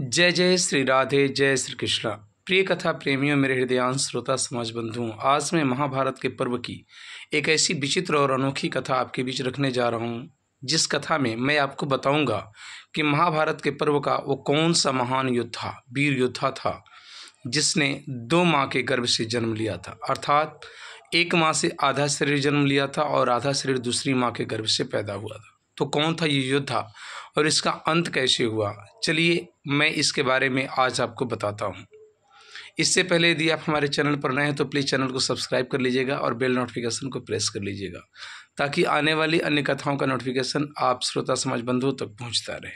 जय जय श्री राधे जय श्री कृष्णा प्रिय कथा प्रेमियों मेरे हृदयांश श्रोता समाज बंधुओं आज मैं महाभारत के पर्व की एक ऐसी विचित्र और अनोखी कथा आपके बीच रखने जा रहा हूँ जिस कथा में मैं आपको बताऊंगा कि महाभारत के पर्व का वो कौन सा महान योद्धा वीर योद्धा था जिसने दो माँ के गर्भ से जन्म लिया था अर्थात एक माँ से आधा शरीर जन्म लिया था और आधा शरीर दूसरी माँ के गर्भ से पैदा हुआ था तो कौन था ये योद्धा और इसका अंत कैसे हुआ चलिए मैं इसके बारे में आज आपको बताता हूँ इससे पहले यदि आप हमारे चैनल पर नए हैं तो प्लीज़ चैनल को सब्सक्राइब कर लीजिएगा और बेल नोटिफिकेशन को प्रेस कर लीजिएगा ताकि आने वाली अन्य कथाओं का नोटिफिकेशन आप श्रोता समाज बंधुओं तक पहुँचता रहे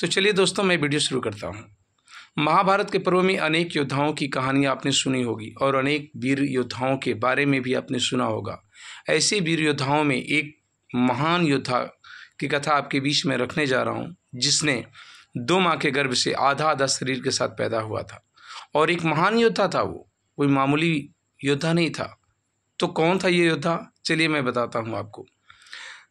तो चलिए दोस्तों मैं वीडियो शुरू करता हूँ महाभारत के पर्व में अनेक योद्धाओं की कहानियाँ आपने सुनी होगी और अनेक वीर योद्धाओं के बारे में भी आपने सुना होगा ऐसे वीर योद्धाओं में एक महान योद्धा की कथा आपके बीच में रखने जा रहा हूँ जिसने दो माँ के गर्भ से आधा आधा शरीर के साथ पैदा हुआ था और एक महान योद्धा था वो कोई मामूली योद्धा नहीं था तो कौन था ये योद्धा चलिए मैं बताता हूँ आपको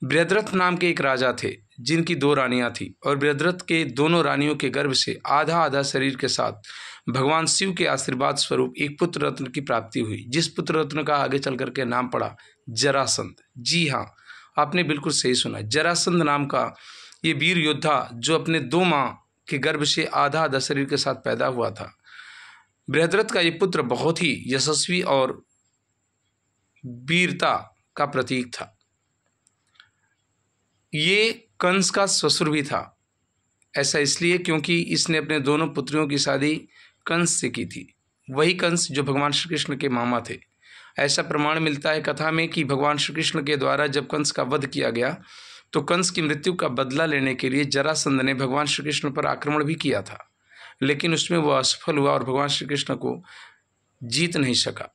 बृहद्रथ नाम के एक राजा थे जिनकी दो रानियां थीं और बृहद्रथ के दोनों रानियों के गर्भ से आधा आधा शरीर के साथ भगवान शिव के आशीर्वाद स्वरूप एक पुत्र रत्न की प्राप्ति हुई जिस पुत्र रत्न का आगे चल करके नाम पड़ा जरासंध जी हाँ आपने बिल्कुल सही सुना जरासंध नाम का ये वीर योद्धा जो अपने दो माँ के गर्भ से आधा आधा शरीर के साथ पैदा हुआ था बृहद्रथ का ये पुत्र बहुत ही यशस्वी और वीरता का प्रतीक था ये कंस का ससुर भी था ऐसा इसलिए क्योंकि इसने अपने दोनों पुत्रियों की शादी कंस से की थी वही कंस जो भगवान श्री कृष्ण के मामा थे ऐसा प्रमाण मिलता है कथा में कि भगवान श्री कृष्ण के द्वारा जब कंस का वध किया गया तो कंस की मृत्यु का बदला लेने के लिए जरासंध ने भगवान श्री कृष्ण पर आक्रमण भी किया था लेकिन उसमें वह असफल हुआ और भगवान श्री कृष्ण को जीत नहीं सका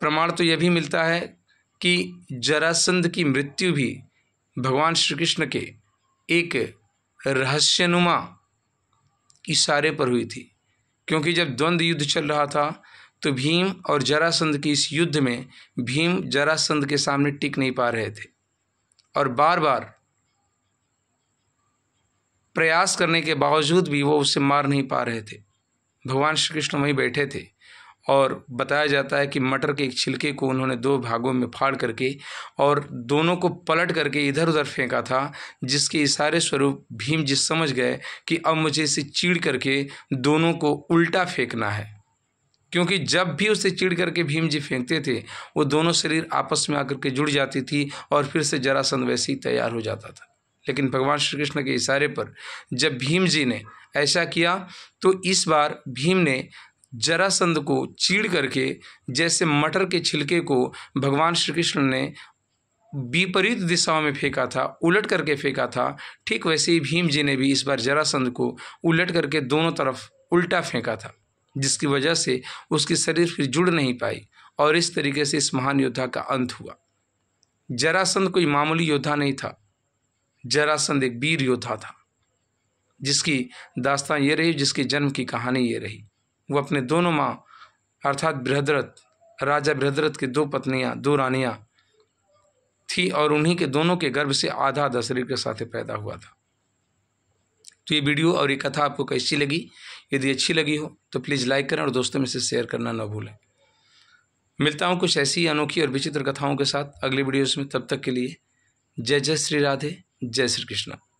प्रमाण तो यह भी मिलता है कि जरासंध की मृत्यु भी भगवान श्री कृष्ण के एक रहस्यनुमा इशारे पर हुई थी क्योंकि जब द्वंद्व युद्ध चल रहा था तो भीम और जरासंध के इस युद्ध में भीम जरासंध के सामने टिक नहीं पा रहे थे और बार बार प्रयास करने के बावजूद भी वो उसे मार नहीं पा रहे थे भगवान श्री कृष्ण वहीं बैठे थे और बताया जाता है कि मटर के एक छिलके को उन्होंने दो भागों में फाड़ करके और दोनों को पलट करके इधर उधर फेंका था जिसके इशारे स्वरूप भीम जी समझ गए कि अब मुझे इसे चीड़ करके दोनों को उल्टा फेंकना है क्योंकि जब भी उसे चिड़ करके भीम जी फेंकते थे वो दोनों शरीर आपस में आकर के जुड़ जाती थी और फिर से जरासंध वैसे ही तैयार हो जाता था लेकिन भगवान श्री कृष्ण के इशारे पर जब भीम जी ने ऐसा किया तो इस बार भीम ने जरासंध को चीड़ करके जैसे मटर के छिलके को भगवान श्री कृष्ण ने विपरीत दिशाओं में फेंका था उलट करके फेंका था ठीक वैसे ही भीम जी ने भी इस बार जरासंध को उलट करके दोनों तरफ उल्टा फेंका था जिसकी वजह से उसकी शरीर फिर जुड़ नहीं पाई और इस तरीके से इस महान योद्धा का अंत हुआ जरासंध कोई मामूली योद्धा नहीं था जरासंध एक वीर योद्धा था जिसकी दास्तान ये रही जिसके जन्म की कहानी ये रही वो अपने दोनों माँ अर्थात बृहद्रथ राजा बृहद्रथ की दो पत्नियाँ दो रानियाँ थी और उन्हीं के दोनों के गर्भ से आधा आधा शरीर के साथ पैदा हुआ था तो ये वीडियो और ये कथा आपको कैसी लगी यदि अच्छी लगी हो तो प्लीज़ लाइक करें और दोस्तों में से शेयर करना ना भूलें मिलता हूँ कुछ ऐसी अनोखी और विचित्र कथाओं के साथ अगले वीडियोज में तब तक के लिए जय जय श्री राधे जय श्री कृष्णा